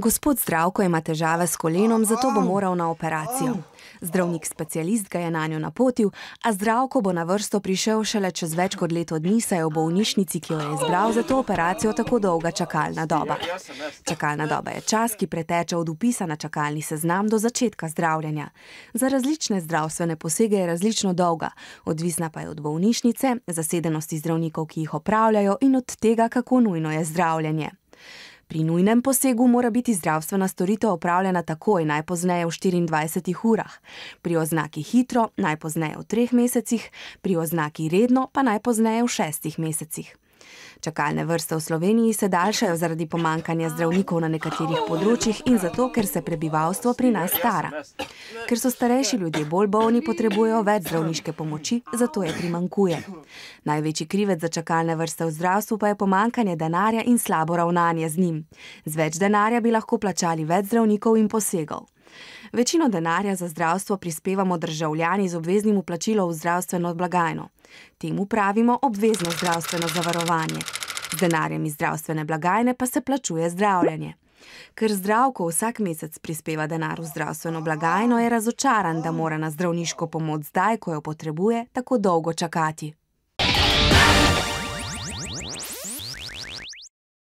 Gospod zdravko ima težave s kolenom, zato bo moral na operacijo. Zdravnik specialist ga je na njo napotil, a zdravko bo na vrsto prišel šele čez več kot leto dni, saj je v bolnišnici, ki jo je izbral za to operacijo, tako dolga čakalna doba. Čakalna doba je čas, ki preteče od upisa na čakalni seznam do začetka zdravljenja. Za različne zdravstvene posege je različno dolga, odvisna pa je od bolnišnice, zasedenosti zdravnikov, ki jih opravljajo in od tega, kako nujno je zdravljenje. Pri nujnem posegu mora biti zdravstvena storitev opravljena takoj, najpozneje v 24 urah, pri oznaki hitro najpozneje v 3 mesecih, pri oznaki redno pa najpozneje v 6 mesecih. Čakalne vrste v Sloveniji se daljšajo zaradi pomankanja zdravnikov na nekaterih področjih in zato, ker se prebivalstvo pri nas stara. Ker so starejši ljudje bolj bolni, potrebujejo več zdravniške pomoči, zato je primankuje. Največji krivec za čakalne vrste v zdravstvu pa je pomankanje denarja in slabo ravnanje z njim. Z več denarja bi lahko plačali več zdravnikov in posegov. Večino denarja za zdravstvo prispevamo državljani z obveznim uplačilom v zdravstveno blagajno. Temu pravimo obvezno zdravstveno zavarovanje. Z denarjem iz zdravstvene blagajne pa se plačuje zdravljenje. Ker zdravko vsak mesec prispeva denar v zdravstveno blagajno, je razočaran, da mora na zdravniško pomoč zdaj, ko jo potrebuje, tako dolgo čakati.